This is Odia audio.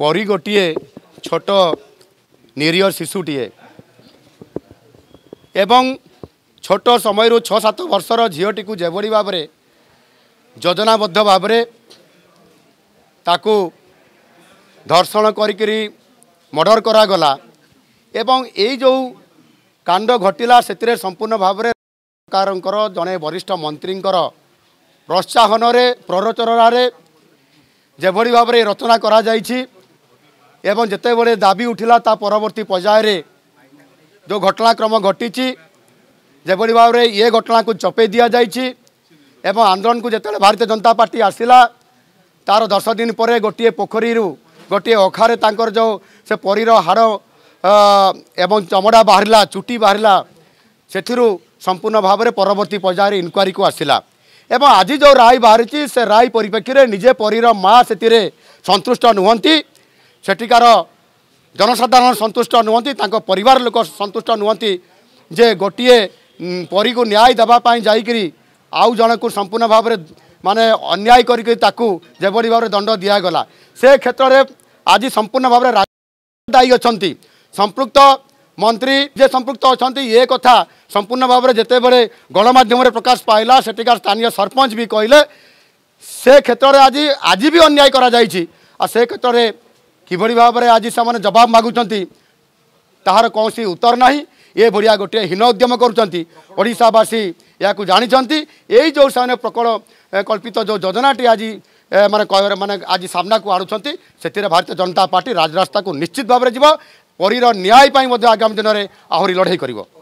ପରି ଗୋଟିଏ ଛୋଟ ନିରୀହ ଶିଶୁଟିଏ ଏବଂ ଛୋଟ ସମୟରୁ ଛଅ ସାତ ବର୍ଷର ଝିଅଟିକୁ ଯେଭଳି ଭାବରେ ଯୋଜନାବଦ୍ଧ ଭାବରେ ତାକୁ ଧର୍ଷଣ କରିକିରି ମର୍ଡ଼ର କରାଗଲା ଏବଂ ଏଇ ଯେଉଁ କାଣ୍ଡ ଘଟିଲା ସେଥିରେ ସମ୍ପୂର୍ଣ୍ଣ ଭାବରେ ସରକାରଙ୍କର ଜଣେ ବରିଷ୍ଠ ମନ୍ତ୍ରୀଙ୍କର ପ୍ରୋତ୍ସାହନରେ ପ୍ରରୋଚନାରେ ଯେଭଳି ଭାବରେ ରଚନା କରାଯାଇଛି ଏବଂ ଯେତେବେଳେ ଦାବି ଉଠିଲା ତା ପରବର୍ତ୍ତୀ ପର୍ଯ୍ୟାୟରେ ଯେଉଁ ଘଟଣାକ୍ରମ ଘଟିଛି ଯେଭଳି ଭାବରେ ଏ ଘଟଣାକୁ ଚପେଇ ଦିଆଯାଇଛି ଏବଂ ଆନ୍ଦୋଳନକୁ ଯେତେବେଳେ ଭାରତୀୟ ଜନତା ପାର୍ଟି ଆସିଲା ତା'ର ଦଶ ଦିନ ପରେ ଗୋଟିଏ ପୋଖରୀରୁ ଗୋଟିଏ ଅଖାରେ ତାଙ୍କର ଯେଉଁ ସେ ପରୀର ହାଡ଼ ଏବଂ ଚମଡ଼ା ବାହାରିଲା ଚୁଟି ବାହାରିଲା ସେଥିରୁ ସମ୍ପୂର୍ଣ୍ଣ ଭାବରେ ପରବର୍ତ୍ତୀ ପର୍ଯ୍ୟାୟରେ ଇନକ୍ୱାରୀକୁ ଆସିଲା ଏବଂ ଆଜି ଯେଉଁ ରାୟ ବାହାରିଛି ସେ ରାୟ ପରିପ୍ରେକ୍ଷୀରେ ନିଜେ ପରୀର ମା ସେଥିରେ ସନ୍ତୁଷ୍ଟ ନୁହନ୍ତି ସେଠିକାର ଜନସାଧାରଣ ସନ୍ତୁଷ୍ଟ ନୁହନ୍ତି ତାଙ୍କ ପରିବାର ଲୋକ ସନ୍ତୁଷ୍ଟ ନୁହନ୍ତି ଯେ ଗୋଟିଏ ପରୀକୁ ନ୍ୟାୟ ଦେବା ପାଇଁ ଯାଇକରି ଆଉ ଜଣକୁ ସମ୍ପୂର୍ଣ୍ଣ ଭାବରେ ମାନେ ଅନ୍ୟାୟ କରିକି ତାକୁ ଯେଭଳି ଭାବରେ ଦଣ୍ଡ ଦିଆଗଲା ସେ କ୍ଷେତ୍ରରେ ଆଜି ସମ୍ପୂର୍ଣ୍ଣ ଭାବରେ ଦାୟୀ ଅଛନ୍ତି ସମ୍ପୃକ୍ତ ମନ୍ତ୍ରୀ ଯେ ସମ୍ପୃକ୍ତ ଅଛନ୍ତି ଏ କଥା ସମ୍ପୂର୍ଣ୍ଣ ଭାବରେ ଯେତେବେଳେ ଗଣମାଧ୍ୟମରେ ପ୍ରକାଶ ପାଇଲା ସେଠିକାର ସ୍ଥାନୀୟ ସରପଞ୍ଚ ବି କହିଲେ ସେ କ୍ଷେତ୍ରରେ ଆଜି ଆଜି ବି ଅନ୍ୟାୟ କରାଯାଇଛି ଆଉ ସେ କ୍ଷେତ୍ରରେ କିଭଳି ଭାବରେ ଆଜି ସେମାନେ ଜବାବ ମାଗୁଛନ୍ତି ତାହାର କୌଣସି ଉତ୍ତର ନାହିଁ ଏଭଳିଆ ଗୋଟିଏ ହୀନ ଉଦ୍ୟମ କରୁଛନ୍ତି ଓଡ଼ିଶାବାସୀ ଏହାକୁ ଜାଣିଛନ୍ତି ଏଇ ଯେଉଁ ସେମାନେ ପ୍ରକଳ କଳ୍ପିତ ଯେଉଁ ଯୋଜନାଟି ଆଜି ମାନେ ମାନେ ଆଜି ସାମ୍ନାକୁ ଆଣୁଛନ୍ତି ସେଥିରେ ଭାରତୀୟ ଜନତା ପାର୍ଟି ରାଜରାସ୍ତାକୁ ନିଶ୍ଚିତ ଭାବରେ ଯିବ ପରୀର ନ୍ୟାୟ ପାଇଁ ମଧ୍ୟ ଆଗାମୀ ଦିନରେ ଆହୁରି ଲଢ଼େଇ କରିବ